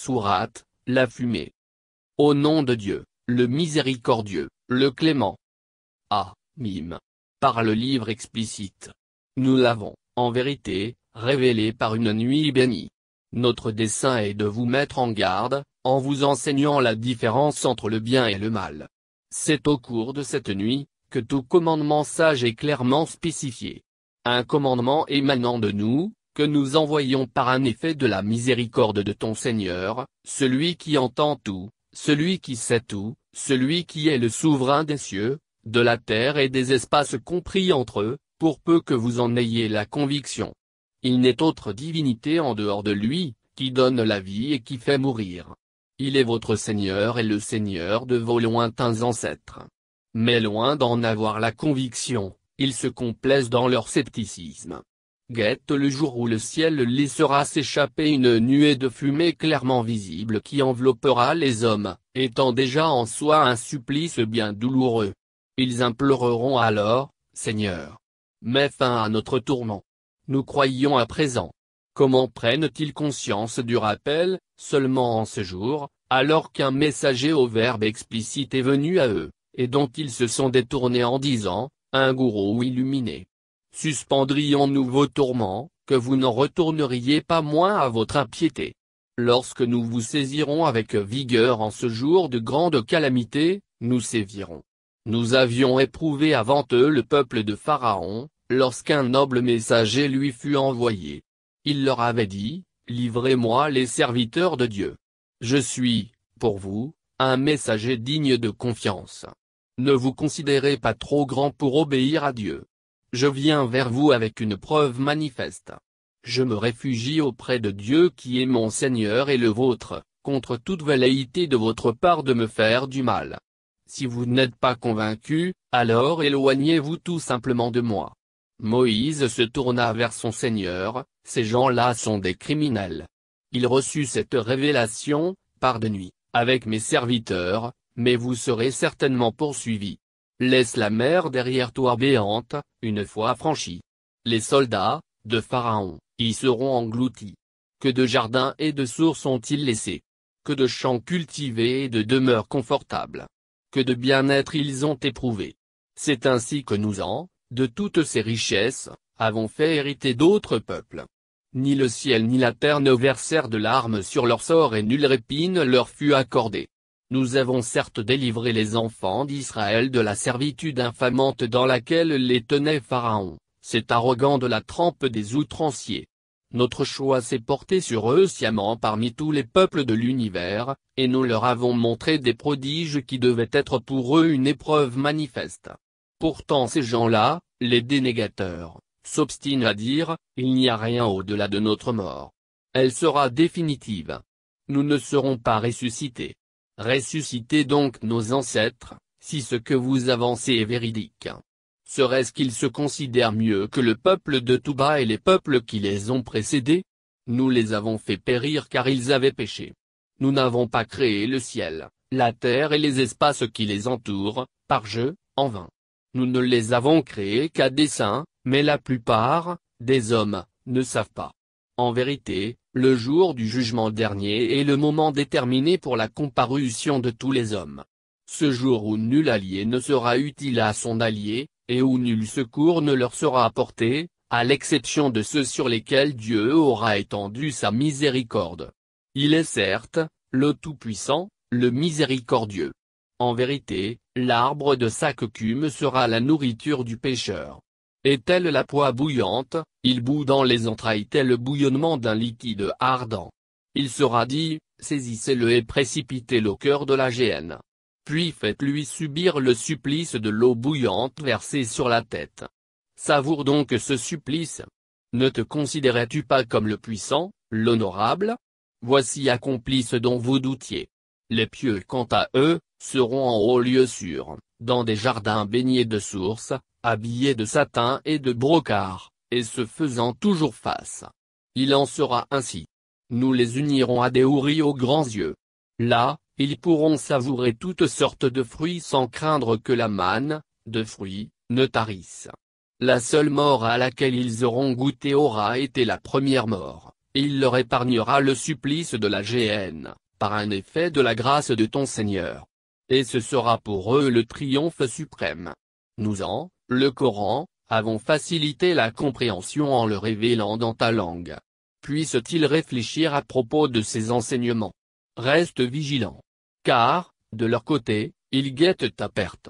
Sourate, la fumée. Au nom de Dieu, le miséricordieux, le clément. Ah, mime. Par le livre explicite. Nous l'avons, en vérité, révélé par une nuit bénie. Notre dessein est de vous mettre en garde, en vous enseignant la différence entre le bien et le mal. C'est au cours de cette nuit, que tout commandement sage est clairement spécifié. Un commandement émanant de nous, que nous envoyons par un effet de la miséricorde de ton Seigneur, celui qui entend tout, celui qui sait tout, celui qui est le souverain des cieux, de la terre et des espaces compris entre eux, pour peu que vous en ayez la conviction. Il n'est autre divinité en dehors de lui, qui donne la vie et qui fait mourir. Il est votre Seigneur et le Seigneur de vos lointains ancêtres. Mais loin d'en avoir la conviction, ils se complaisent dans leur scepticisme guette le jour où le ciel laissera s'échapper une nuée de fumée clairement visible qui enveloppera les hommes, étant déjà en soi un supplice bien douloureux. Ils imploreront alors, Seigneur. Mets fin à notre tourment. Nous croyons à présent. Comment prennent-ils conscience du rappel, seulement en ce jour, alors qu'un messager au verbe explicite est venu à eux, et dont ils se sont détournés en disant, un gourou illuminé suspendrions-nous vos tourments, que vous n'en retourneriez pas moins à votre impiété. Lorsque nous vous saisirons avec vigueur en ce jour de grande calamité, nous sévirons. Nous avions éprouvé avant eux le peuple de Pharaon, lorsqu'un noble messager lui fut envoyé. Il leur avait dit, Livrez-moi les serviteurs de Dieu. Je suis, pour vous, un messager digne de confiance. Ne vous considérez pas trop grand pour obéir à Dieu. Je viens vers vous avec une preuve manifeste. Je me réfugie auprès de Dieu qui est mon Seigneur et le vôtre, contre toute velléité de votre part de me faire du mal. Si vous n'êtes pas convaincu, alors éloignez-vous tout simplement de moi. Moïse se tourna vers son Seigneur, ces gens-là sont des criminels. Il reçut cette révélation, par de nuit, avec mes serviteurs, mais vous serez certainement poursuivis. Laisse la mer derrière toi béante, une fois franchie. Les soldats, de Pharaon, y seront engloutis. Que de jardins et de sources ont-ils laissés Que de champs cultivés et de demeures confortables Que de bien-être ils ont éprouvé C'est ainsi que nous en, de toutes ces richesses, avons fait hériter d'autres peuples. Ni le ciel ni la terre ne versèrent de larmes sur leur sort et nulle répine leur fut accordée. Nous avons certes délivré les enfants d'Israël de la servitude infamante dans laquelle les tenait Pharaon, cet arrogant de la trempe des outranciers. Notre choix s'est porté sur eux sciemment parmi tous les peuples de l'univers, et nous leur avons montré des prodiges qui devaient être pour eux une épreuve manifeste. Pourtant ces gens-là, les dénégateurs, s'obstinent à dire, il n'y a rien au-delà de notre mort. Elle sera définitive. Nous ne serons pas ressuscités. Ressuscitez donc nos ancêtres, si ce que vous avancez est véridique. Serait-ce qu'ils se considèrent mieux que le peuple de Touba et les peuples qui les ont précédés Nous les avons fait périr car ils avaient péché. Nous n'avons pas créé le ciel, la terre et les espaces qui les entourent, par jeu, en vain. Nous ne les avons créés qu'à dessein, mais la plupart, des hommes, ne savent pas. En vérité, le jour du jugement dernier est le moment déterminé pour la comparution de tous les hommes. Ce jour où nul allié ne sera utile à son allié, et où nul secours ne leur sera apporté, à l'exception de ceux sur lesquels Dieu aura étendu sa miséricorde. Il est certes, le Tout-Puissant, le miséricordieux. En vérité, l'arbre de sa sera la nourriture du pécheur. Et telle la poix bouillante, il bout dans les entrailles tel le bouillonnement d'un liquide ardent. Il sera dit, saisissez-le et précipitez-le au cœur de la géhenne. Puis faites-lui subir le supplice de l'eau bouillante versée sur la tête. Savoure donc ce supplice. Ne te considérais-tu pas comme le puissant, l'honorable Voici accompli ce dont vous doutiez. Les pieux quant à eux, seront en haut lieu sûr, dans des jardins baignés de sources, habillés de satin et de brocart, et se faisant toujours face. Il en sera ainsi. Nous les unirons à des houris aux grands yeux. Là, ils pourront savourer toutes sortes de fruits sans craindre que la manne, de fruits, ne tarisse. La seule mort à laquelle ils auront goûté aura été la première mort, il leur épargnera le supplice de la géhenne, par un effet de la grâce de ton Seigneur. Et ce sera pour eux le triomphe suprême. Nous en, le Coran, avons facilité la compréhension en le révélant dans ta langue. Puisse-t-il réfléchir à propos de ces enseignements Reste vigilant. Car, de leur côté, ils guettent ta perte.